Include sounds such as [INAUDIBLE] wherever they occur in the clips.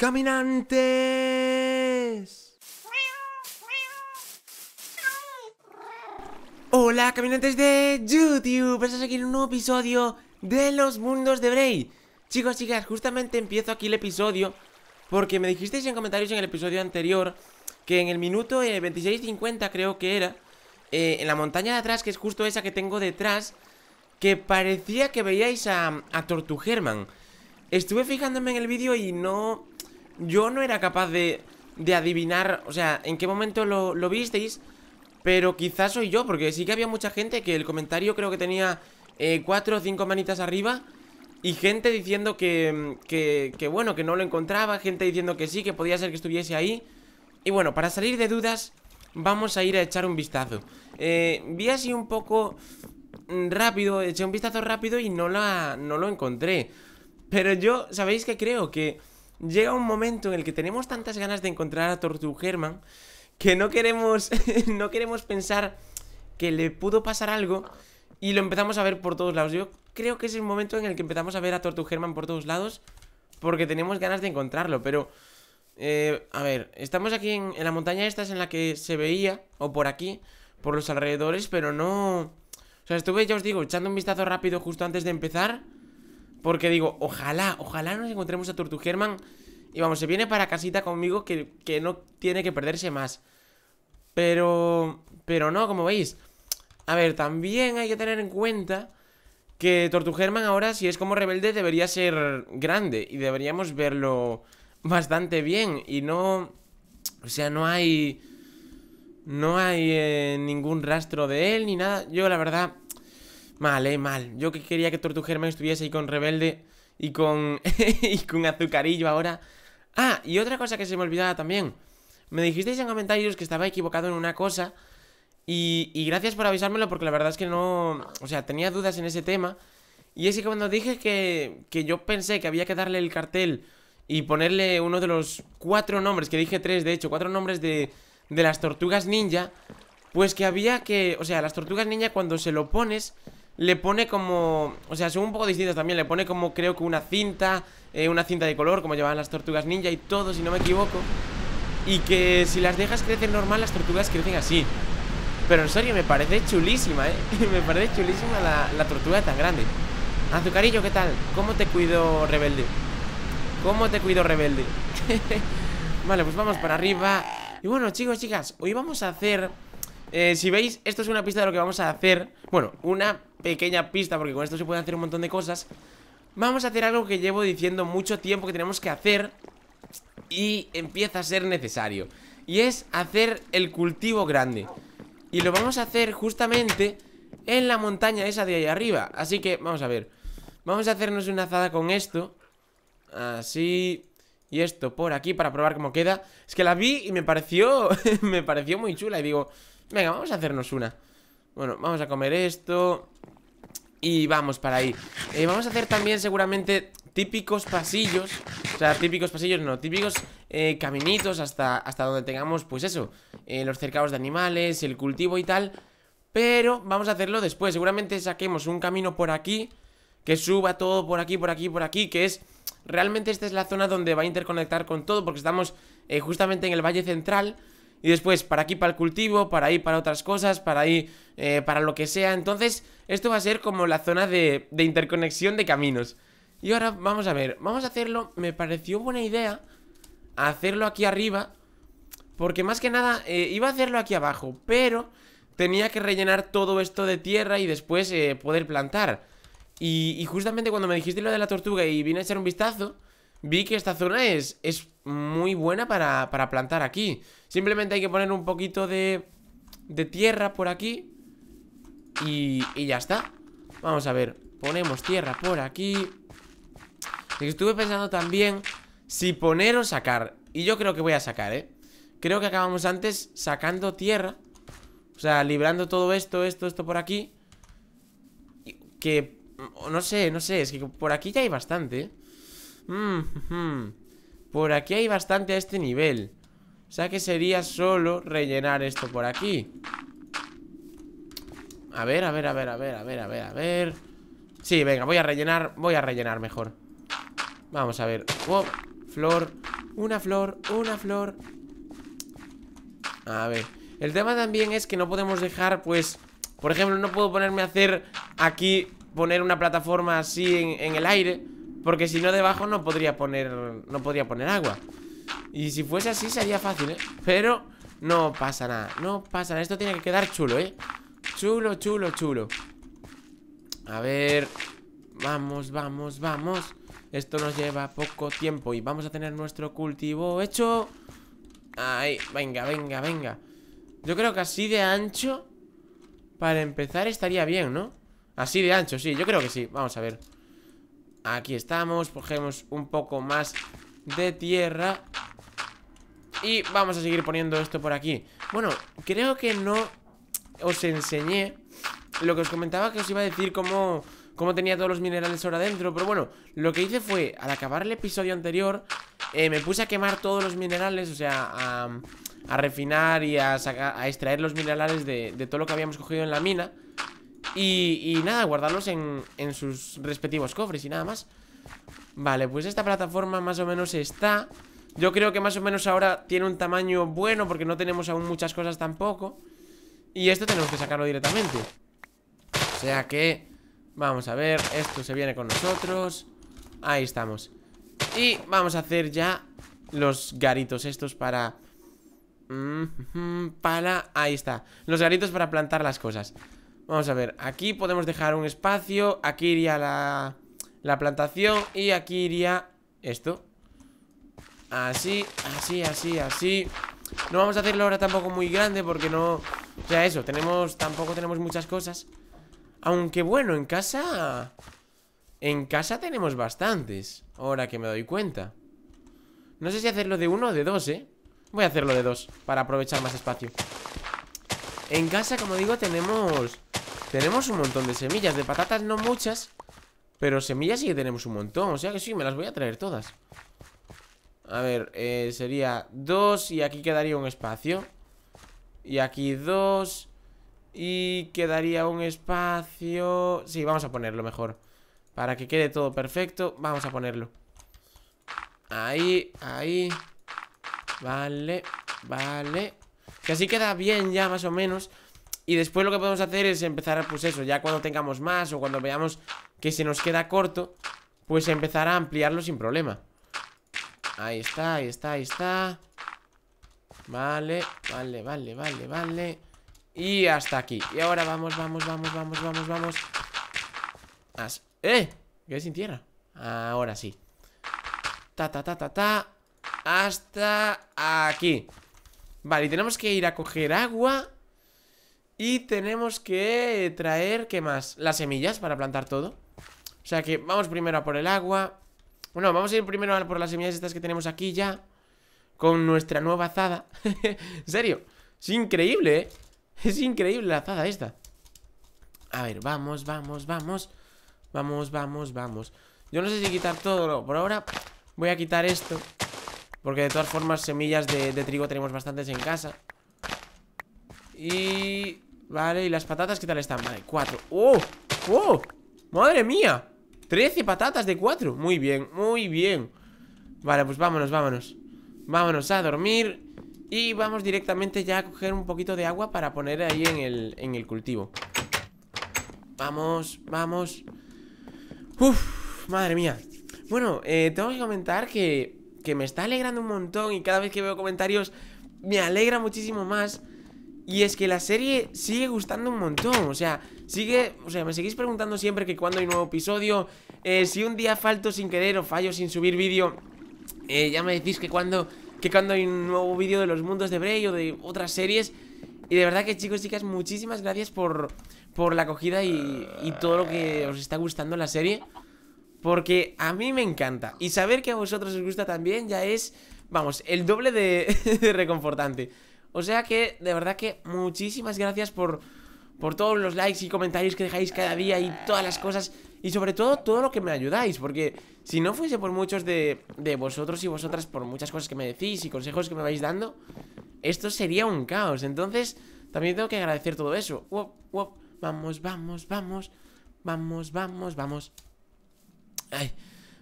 ¡Caminantes! Hola, caminantes de YouTube. ¡Vamos a seguir un nuevo episodio de Los Mundos de Bray. Chicos, chicas, justamente empiezo aquí el episodio porque me dijisteis en comentarios en el episodio anterior que en el minuto 26.50 eh, creo que era, eh, en la montaña de atrás, que es justo esa que tengo detrás, que parecía que veíais a, a Tortugerman. Estuve fijándome en el vídeo y no, yo no era capaz de, de adivinar, o sea, en qué momento lo, visteis, pero quizás soy yo, porque sí que había mucha gente que el comentario creo que tenía eh, cuatro o cinco manitas arriba y gente diciendo que, que, que, bueno, que no lo encontraba, gente diciendo que sí, que podía ser que estuviese ahí. Y bueno, para salir de dudas, vamos a ir a echar un vistazo. Eh, vi así un poco mm, rápido, eché un vistazo rápido y no, la, no lo encontré. Pero yo, ¿sabéis qué creo? Que llega un momento en el que tenemos tantas ganas de encontrar a Tortugerman que no queremos, [LAUGHS] no queremos pensar que le pudo pasar algo y lo empezamos a ver por todos lados. Yo creo que es el momento en el que empezamos a ver a Tortugerman por todos lados porque tenemos ganas de encontrarlo, pero... Eh, a ver, estamos aquí en, la montaña esta en la que se veía, o por aquí, por los alrededores, pero no... O sea, estuve, ya os digo, echando un vistazo rápido justo antes de empezar... Porque digo, ojalá, ojalá nos encontremos a Tortugerman Y vamos, se viene para casita conmigo que, no tiene que perderse más. Pero... Pero no, como veis. A ver, también hay que tener en cuenta que Tortugerman ahora, si es como rebelde, debería ser grande. Y deberíamos verlo bastante bien. Y no... O sea, no hay... No hay eh, ningún rastro de él ni nada. Yo, la verdad, Mal, eh, mal. Yo que quería que Tortugerman estuviese ahí con Rebelde y con, [LAUGHS] y con Azucarillo ahora. Ah, y otra cosa que se me olvidaba también. Me dijisteis en comentarios que estaba equivocado en una cosa. Y, y gracias por avisármelo porque la verdad es que no... O sea, tenía dudas en ese tema. Y es que cuando dije que, que yo pensé que había que darle el cartel y ponerle uno de los cuatro nombres, que dije tres de hecho, cuatro nombres de, de las tortugas ninja, pues que había que... O sea, las tortugas ninja cuando se lo pones le pone como... O sea, son un poco distintos también Le pone como, creo que una cinta eh, Una cinta de color, como llevan las tortugas ninja y todo, si no me equivoco Y que si las dejas crecer normal, las tortugas crecen así Pero en serio, me parece chulísima, ¿eh? [LAUGHS] me parece chulísima la, tortuga tan grande Azucarillo, ¿qué tal? ¿Cómo te cuido, rebelde? ¿Cómo te cuido, rebelde? [LAUGHS] vale, pues vamos para arriba Y bueno, chicos, chicas, hoy vamos a hacer... Eh, si veis, esto es una pista de lo que vamos a hacer Bueno, una pequeña pista Porque con esto se pueden hacer un montón de cosas Vamos a hacer algo que llevo diciendo mucho tiempo que tenemos que hacer Y empieza a ser necesario Y es hacer el cultivo grande Y lo vamos a hacer justamente en la montaña esa de ahí arriba Así que, vamos a ver Vamos a hacernos una azada con esto Así Y esto por aquí para probar cómo queda Es que la vi y me pareció [LAUGHS] Me pareció muy chula y digo Venga, vamos a hacernos una Bueno, vamos a comer esto y vamos para ahí eh, Vamos a hacer también seguramente típicos pasillos O sea, típicos pasillos no, típicos eh, caminitos hasta, hasta donde tengamos, pues eso eh, Los cercados de animales, el cultivo y tal Pero vamos a hacerlo después Seguramente saquemos un camino por aquí Que suba todo por aquí, por aquí, por aquí Que es... Realmente esta es la zona donde va a interconectar con todo Porque estamos justamente en el valle central y después para aquí para el cultivo, para ahí para otras cosas, para ahí eh, para lo que sea. Entonces, esto va a ser como la zona de, interconexión de caminos. Y ahora vamos a ver, vamos a hacerlo, me pareció buena idea hacerlo aquí arriba, porque más que nada eh, iba a hacerlo aquí abajo, pero tenía que rellenar todo esto de tierra y después eh, poder plantar. Y, justamente cuando me dijiste lo de la tortuga y vine a echar un vistazo, vi que esta zona es muy buena para, plantar aquí Simplemente hay que poner un poquito de, de tierra por aquí y, y ya está Vamos a ver, ponemos tierra por aquí Estuve pensando también si poner o sacar Y yo creo que voy a sacar, ¿eh? Creo que acabamos antes sacando tierra O sea, librando todo esto, esto, esto por aquí Que... No sé, no sé, es que por aquí ya hay bastante Mmm por aquí hay bastante a este nivel O sea que sería solo rellenar esto por aquí A ver, a ver, a ver, a ver, a ver, a ver, a ver Sí, venga, voy a rellenar Voy a rellenar mejor Vamos a ver oh, Flor, una flor, una flor A ver El tema también es que no podemos dejar, pues Por ejemplo, no puedo ponerme a hacer Aquí, poner una plataforma así en, en el aire porque si no debajo no podría poner No podría poner agua Y si fuese así sería fácil, ¿eh? Pero no pasa nada, no pasa nada Esto tiene que quedar chulo, ¿eh? Chulo, chulo, chulo A ver Vamos, vamos, vamos Esto nos lleva poco tiempo Y vamos a tener nuestro cultivo hecho Ahí, venga, venga, venga Yo creo que así de ancho Para empezar estaría bien, ¿no? Así de ancho, sí, yo creo que sí Vamos a ver Aquí estamos, cogemos un poco más de tierra Y vamos a seguir poniendo esto por aquí Bueno, creo que no os enseñé Lo que os comentaba que os iba a decir cómo, cómo tenía todos los minerales ahora dentro Pero bueno, lo que hice fue, al acabar el episodio anterior eh, Me puse a quemar todos los minerales, o sea, a, refinar y a, extraer los minerales de todo lo que habíamos cogido en la mina y, nada, guardarlos en, en sus respectivos cofres y nada más Vale, pues esta plataforma más o menos está Yo creo que más o menos ahora tiene un tamaño bueno Porque no tenemos aún muchas cosas tampoco Y esto tenemos que sacarlo directamente O sea que... Vamos a ver, esto se viene con nosotros Ahí estamos Y vamos a hacer ya los garitos estos para... Mm, mm, para... Ahí está Los garitos para plantar las cosas Vamos a ver, aquí podemos dejar un espacio Aquí iría la, plantación Y aquí iría esto Así, así, así, así No vamos a hacerlo ahora tampoco muy grande Porque no... O sea, eso, tenemos... Tampoco tenemos muchas cosas Aunque bueno, en casa... En casa tenemos bastantes Ahora que me doy cuenta No sé si hacerlo de uno o de dos, eh Voy a hacerlo de dos Para aprovechar más espacio En casa, como digo, tenemos... Tenemos un montón de semillas De patatas no muchas Pero semillas sí que tenemos un montón O sea que sí, me las voy a traer todas A ver, eh, sería dos Y aquí quedaría un espacio Y aquí dos Y quedaría un espacio Sí, vamos a ponerlo mejor Para que quede todo perfecto Vamos a ponerlo Ahí, ahí Vale, vale Que así queda bien ya más o menos y después lo que podemos hacer es empezar, pues eso, ya cuando tengamos más o cuando veamos que se nos queda corto, pues empezar a ampliarlo sin problema. Ahí está, ahí está, ahí está. Vale, vale, vale, vale, vale. Y hasta aquí. Y ahora vamos, vamos, vamos, vamos, vamos, vamos. ¡Eh! Quedé sin tierra. Ahora sí. Ta, ta, ta, ta, ta. Hasta aquí. Vale, y tenemos que ir a coger agua. Y tenemos que traer, ¿qué más? Las semillas para plantar todo O sea que vamos primero a por el agua Bueno, vamos a ir primero a por las semillas estas que tenemos aquí ya Con nuestra nueva azada [LAUGHS] En serio, es increíble, ¿eh? Es increíble la azada esta A ver, vamos, vamos, vamos Vamos, vamos, vamos Yo no sé si quitar todo no. Por ahora voy a quitar esto Porque de todas formas semillas de trigo tenemos bastantes en casa Y Vale, ¿y las patatas qué tal están? Vale, cuatro ¡Oh! ¡Oh! ¡Madre mía! Trece patatas de cuatro Muy bien, muy bien Vale, pues vámonos, vámonos Vámonos a dormir Y vamos directamente ya a coger un poquito de agua Para poner ahí en el, cultivo Vamos, vamos Uf, madre mía Bueno, eh, tengo que comentar que Que me está alegrando un montón Y cada vez que veo comentarios Me alegra muchísimo más y es que la serie sigue gustando un montón O sea, sigue, o sea, me seguís preguntando siempre que cuando hay nuevo episodio eh, Si un día falto sin querer o fallo sin subir vídeo eh, Ya me decís que cuando, que cuando hay un nuevo vídeo de los mundos de Bray o de otras series y de verdad que chicos, y chicas, muchísimas gracias por, por la acogida y, todo lo que os está gustando la serie. Porque a mí me encanta. Y saber que a vosotros os gusta también ya es, vamos, el doble de [LAUGHS] reconfortante. O sea que, de verdad que muchísimas gracias por, todos los likes y comentarios que dejáis cada día y todas las cosas. Y sobre todo, todo lo que me ayudáis, porque si no fuese por muchos de, vosotros y vosotras, por muchas cosas que me decís y consejos que me vais dando, esto sería un caos. Entonces, también tengo que agradecer todo eso. Vamos, vamos, vamos. Vamos, vamos, vamos.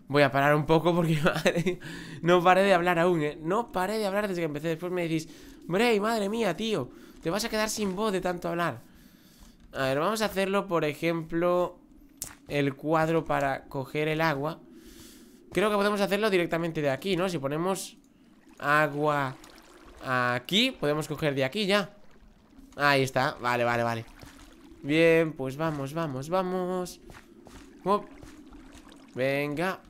voy a parar un poco porque [LAUGHS] no paré de hablar aún, ¿eh? No paré de hablar desde que empecé. Después me decís, Bray, madre mía, tío Te vas a quedar sin voz de tanto hablar A ver, vamos a hacerlo, por ejemplo El cuadro para coger el agua Creo que podemos hacerlo directamente de aquí, ¿no? Si ponemos agua aquí Podemos coger de aquí ya Ahí está, vale, vale, vale Bien, pues vamos, vamos, vamos Venga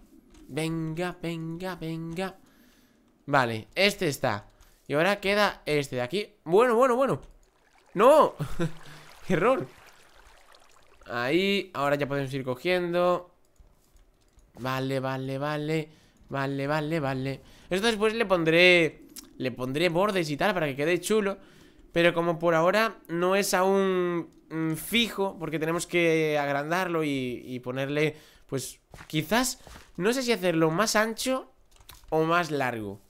Venga, venga, venga Vale, este está y ahora queda este de aquí Bueno, bueno, bueno ¡No! [LAUGHS] error! Ahí, ahora ya podemos ir cogiendo Vale, vale, vale Vale, vale, vale Esto después le pondré Le pondré bordes y tal para que quede chulo Pero como por ahora no es aún mm, fijo Porque tenemos que agrandarlo y ponerle Pues quizás No sé si hacerlo más ancho o más largo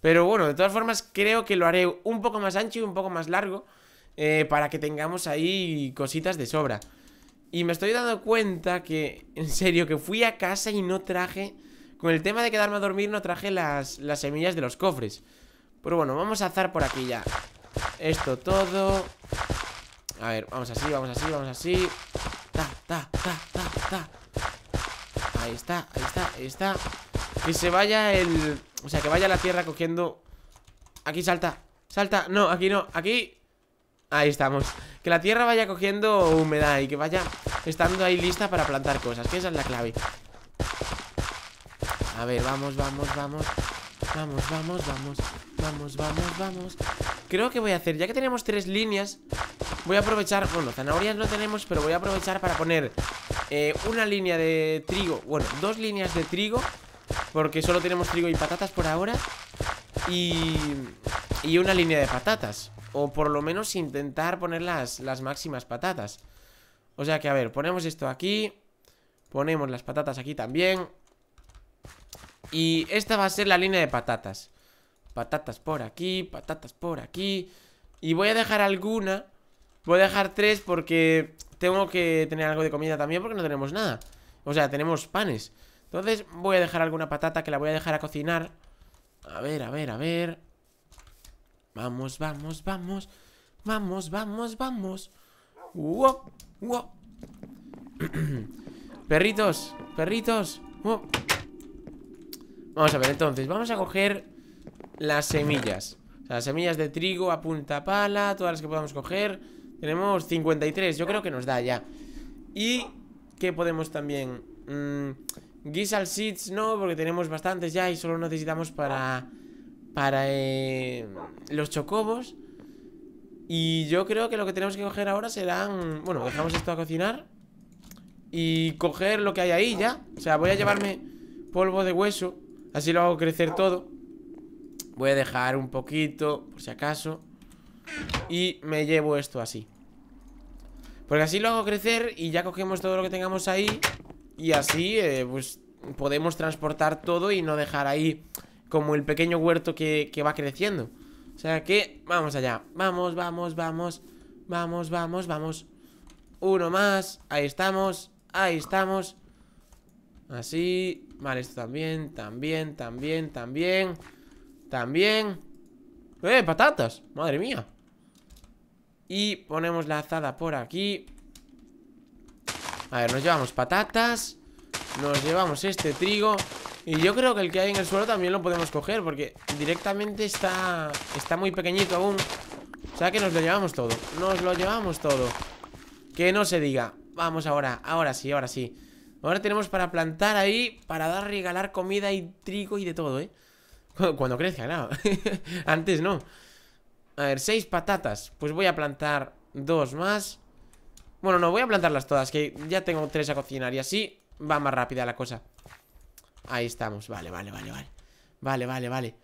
pero bueno, de todas formas creo que lo haré un poco más ancho y un poco más largo eh, Para que tengamos ahí cositas de sobra Y me estoy dando cuenta que, en serio, que fui a casa y no traje Con el tema de quedarme a dormir no traje las, las semillas de los cofres Pero bueno, vamos a azar por aquí ya Esto todo A ver, vamos así, vamos así, vamos así Ta, ta, ta, ta, ta Ahí está, ahí está, ahí está Que se vaya el... O sea, que vaya la tierra cogiendo Aquí salta, salta No, aquí no, aquí Ahí estamos Que la tierra vaya cogiendo humedad Y que vaya estando ahí lista para plantar cosas Que esa es la clave A ver, vamos, vamos, vamos Vamos, vamos, vamos Vamos, vamos, vamos Creo que voy a hacer, ya que tenemos tres líneas Voy a aprovechar, bueno, zanahorias no tenemos Pero voy a aprovechar para poner eh, Una línea de trigo, bueno, dos líneas de trigo Porque solo tenemos trigo y patatas por ahora Y, y una línea de patatas O por lo menos intentar poner las, las máximas patatas O sea que, a ver, ponemos esto aquí Ponemos las patatas aquí también Y esta va a ser la línea de patatas Patatas por aquí, patatas por aquí Y voy a dejar alguna Voy a dejar tres porque tengo que tener algo de comida también porque no tenemos nada. O sea, tenemos panes. Entonces voy a dejar alguna patata que la voy a dejar a cocinar. A ver, a ver, a ver. Vamos, vamos, vamos. Vamos, vamos, vamos. Wow, wow. [CLEARS THROAT] perritos, perritos. Vamos a ver, entonces, vamos a coger las semillas. O sea, las semillas de trigo a punta pala, todas las que podamos coger. Tenemos 53, yo creo que nos da ya Y, ¿qué podemos también? Mm, Gisal Seeds no, porque tenemos bastantes ya Y solo necesitamos para... Para eh, los chocobos Y yo creo que lo que tenemos que coger ahora serán... Bueno, dejamos esto a cocinar Y coger lo que hay ahí ya O sea, voy a llevarme polvo de hueso Así lo hago crecer todo Voy a dejar un poquito, por si acaso y me llevo esto así Porque así lo hago crecer Y ya cogemos todo lo que tengamos ahí Y así, eh, pues Podemos transportar todo y no dejar ahí Como el pequeño huerto que, que va creciendo O sea que Vamos allá, vamos, vamos, vamos Vamos, vamos, vamos Uno más, ahí estamos Ahí estamos Así, vale, esto también También, también, también También Eh, patatas, madre mía y ponemos la azada por aquí A ver, nos llevamos patatas Nos llevamos este trigo Y yo creo que el que hay en el suelo también lo podemos coger Porque directamente está, está muy pequeñito aún O sea que nos lo llevamos todo Nos lo llevamos todo Que no se diga Vamos ahora, ahora sí, ahora sí Ahora tenemos para plantar ahí Para dar, regalar comida y trigo y de todo, ¿eh? [LAUGHS] Cuando crezca, claro [LAUGHS] Antes no a ver, seis patatas Pues voy a plantar dos más Bueno, no, voy a plantarlas todas Que ya tengo tres a cocinar Y así va más rápida la cosa Ahí estamos, vale, vale, vale, vale Vale, vale, vale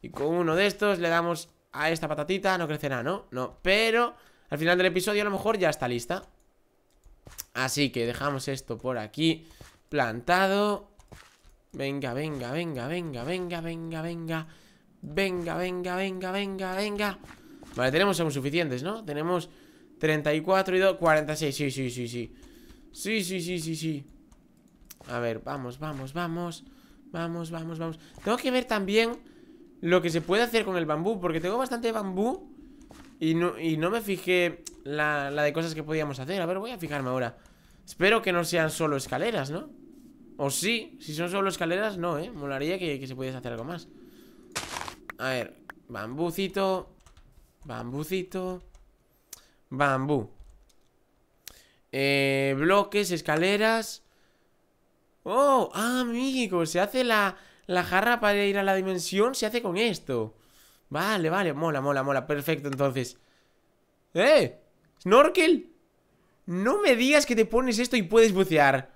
Y con uno de estos le damos a esta patatita No crecerá, ¿no? No, pero Al final del episodio a lo mejor ya está lista Así que dejamos esto por aquí Plantado Venga, venga, venga, venga, venga, venga, venga Venga, venga, venga, venga, venga Vale, tenemos aún suficientes, ¿no? Tenemos 34 y 2, 46 Sí, sí, sí, sí Sí, sí, sí, sí, sí A ver, vamos, vamos, vamos Vamos, vamos, vamos Tengo que ver también lo que se puede hacer con el bambú Porque tengo bastante bambú Y no, y no me fijé la, de cosas que podíamos hacer A ver, voy a fijarme ahora Espero que no sean solo escaleras, ¿no? O sí, si son solo escaleras, no, ¿eh? Molaría que, que se pudiese hacer algo más a ver, bambucito Bambucito Bambú eh, Bloques, escaleras ¡Oh! amigo! Ah, se hace la, la jarra para ir a la dimensión Se hace con esto Vale, vale, mola, mola, mola Perfecto, entonces ¡Eh! ¡Snorkel! No me digas que te pones esto y puedes bucear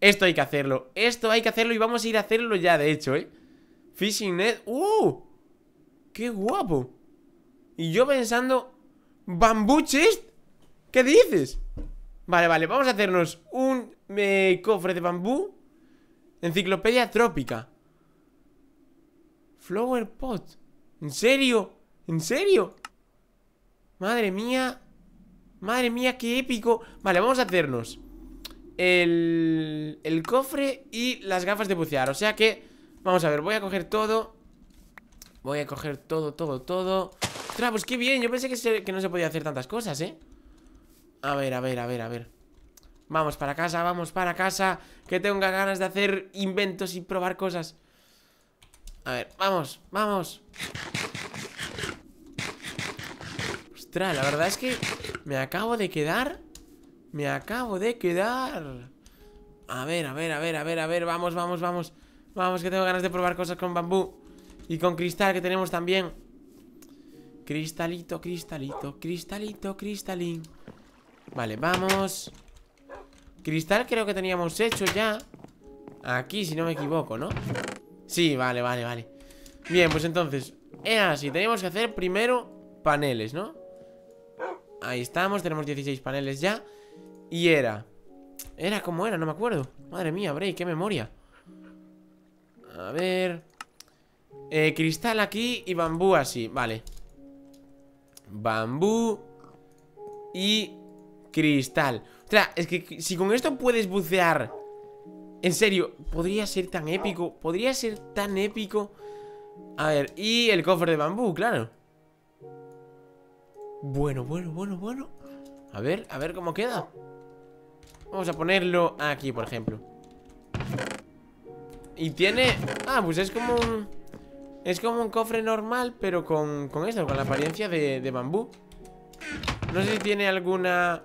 Esto hay que hacerlo Esto hay que hacerlo y vamos a ir a hacerlo ya, de hecho, ¿eh? Fishing net ¡Uh! ¡Qué guapo! Y yo pensando... ¿Bambú chest? ¿Qué dices? Vale, vale, vamos a hacernos un eh, cofre de bambú Enciclopedia trópica Flower pot ¿En serio? ¿En serio? Madre mía Madre mía, qué épico Vale, vamos a hacernos el, el cofre y las gafas de bucear O sea que, vamos a ver, voy a coger todo Voy a coger todo, todo, todo ¡Ostras, pues qué bien! Yo pensé que, no se podía hacer tantas cosas, ¿eh? A ver, a ver, a ver, a ver Vamos para casa, vamos para casa Que tenga ganas de hacer inventos y probar cosas A ver, vamos, vamos Ostras, la verdad es que me acabo de quedar Me acabo de quedar A ver, a ver, a ver, a ver, a ver Vamos, vamos, vamos Vamos, que tengo ganas de probar cosas con bambú y con cristal que tenemos también Cristalito, cristalito Cristalito, cristalín Vale, vamos Cristal creo que teníamos hecho ya Aquí, si no me equivoco, ¿no? Sí, vale, vale, vale Bien, pues entonces Era así, tenemos que hacer primero paneles, ¿no? Ahí estamos, tenemos 16 paneles ya Y era Era como era, no me acuerdo Madre mía, Bray, qué memoria A ver... Eh, cristal aquí y bambú así, vale Bambú Y cristal O sea, es que si con esto puedes bucear En serio, podría ser tan épico Podría ser tan épico A ver, y el cofre de bambú, claro Bueno, bueno, bueno, bueno A ver, a ver cómo queda Vamos a ponerlo aquí, por ejemplo Y tiene... Ah, pues es como un... Es como un cofre normal, pero con, con esto, con la apariencia de, bambú. No sé si tiene alguna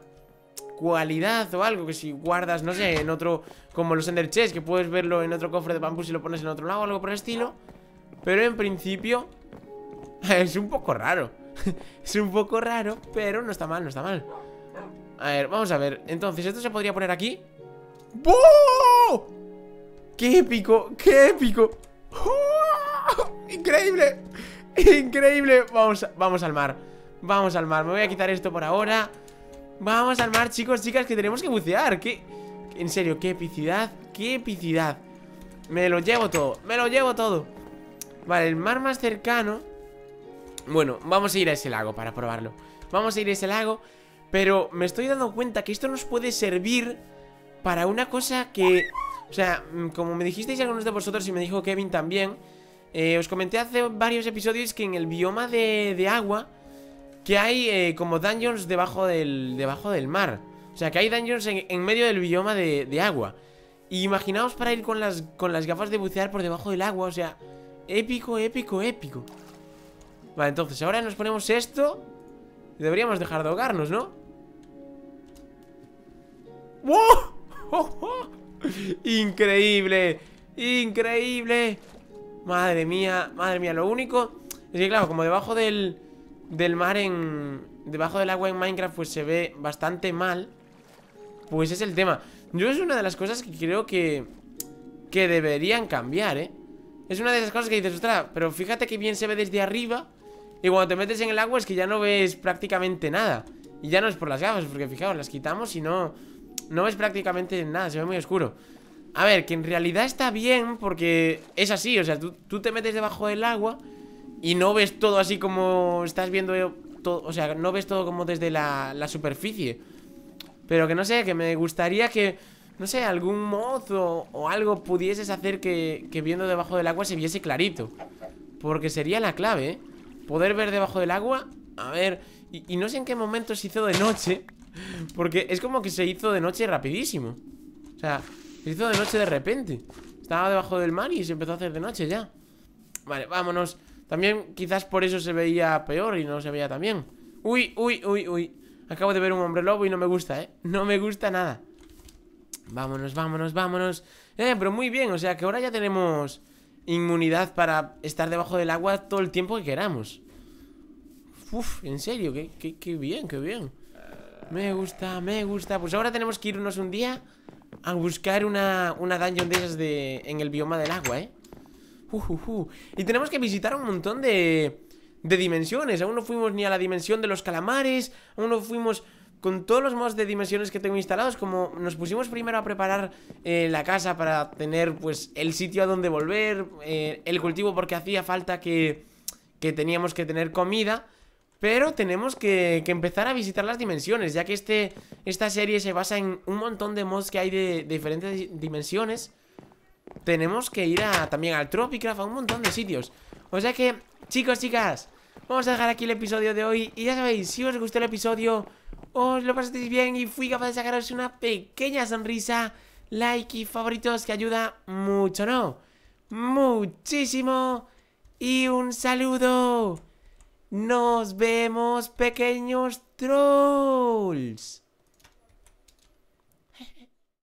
cualidad o algo que si guardas, no sé, en otro, como los Ender Chess, que puedes verlo en otro cofre de bambú si lo pones en otro lado o algo por el estilo. Pero en principio [LAUGHS] es un poco raro. [LAUGHS] es un poco raro, pero no está mal, no está mal. A ver, vamos a ver. Entonces, esto se podría poner aquí. ¡Boo! ¡Qué épico! ¡Qué épico! ¡Increíble! ¡Increíble! Vamos, vamos al mar Vamos al mar, me voy a quitar esto por ahora Vamos al mar, chicos, chicas Que tenemos que bucear, ¿Qué? En serio, qué epicidad, qué epicidad Me lo llevo todo, me lo llevo todo Vale, el mar más cercano Bueno, vamos a ir a ese lago Para probarlo, vamos a ir a ese lago Pero me estoy dando cuenta Que esto nos puede servir Para una cosa que, o sea mm, Como me dijisteis algunos de vosotros y me dijo Kevin también eh, os comenté hace varios episodios que en el bioma de, agua Que hay eh, como dungeons debajo del, debajo del mar O sea, que hay dungeons en, medio del bioma de, agua y imaginaos para ir con las, con las gafas de bucear por debajo del agua O sea, épico, épico, épico Vale, entonces ahora nos ponemos esto Deberíamos dejar de ahogarnos, ¿no? ¡Wow! [LAUGHS] ¡Oh, ¡Oh, increíble ¡Increíble! Madre mía, madre mía, lo único Es que claro, como debajo del, del mar en... Debajo del agua en Minecraft pues se ve bastante mal Pues es el tema Yo es una de las cosas que creo que... Que deberían cambiar, ¿eh? Es una de esas cosas que dices, ostras, pero fíjate que bien se ve desde arriba Y cuando te metes en el agua es que ya no ves prácticamente nada Y ya no es por las gafas, porque fijaos, las quitamos y no... No ves prácticamente nada, se ve muy oscuro a ver, que en realidad está bien porque es así, o sea, tú, te metes debajo del agua y no ves todo así como estás viendo, eh, todo, o sea, no ves todo como desde la, superficie. Pero que no sé, que me gustaría que, no sé, algún mozo o algo pudieses hacer que, viendo debajo del agua se viese clarito. Porque sería la clave, ¿eh? Poder ver debajo del agua, a ver, y no sé en qué momento se hizo de noche, [LAUGHS] porque es como que se hizo de noche rapidísimo. O sea, se hizo de noche de repente Estaba debajo del mar y se empezó a hacer de noche ya Vale, vámonos También quizás por eso se veía peor y no se veía tan bien Uy, uy, uy, uy Acabo de ver un hombre lobo y no me gusta, ¿eh? No me gusta nada Vámonos, vámonos, vámonos Eh, pero muy bien, o sea que ahora ya tenemos Inmunidad para estar debajo del agua Todo el tiempo que queramos Uf, en serio, qué, qué bien, qué bien Me gusta, me gusta Pues ahora tenemos que irnos un día a buscar una, una dungeon de esas en el bioma del agua, ¿eh? Y tenemos que visitar un montón de, de dimensiones. Aún no fuimos ni a la dimensión de los calamares, aún no fuimos con todos los mods de dimensiones que tengo instalados, como nos pusimos primero a preparar eh, la casa para tener pues el sitio a donde volver, eh, el cultivo porque hacía falta que, que teníamos que tener comida, pero tenemos que, empezar a visitar las dimensiones, ya que este, esta serie se basa en un montón de mods que hay de, diferentes dimensiones. Tenemos que ir a, también al Tropicraft, a un montón de sitios. O sea que, chicos, chicas, vamos a dejar aquí el episodio de hoy. Y ya sabéis, si os gustó el episodio, os lo paséis bien y fui capaz de sacaros una pequeña sonrisa, like y favoritos que ayuda mucho, ¿no? Muchísimo. Y un saludo. Nos vemos pequeños trolls.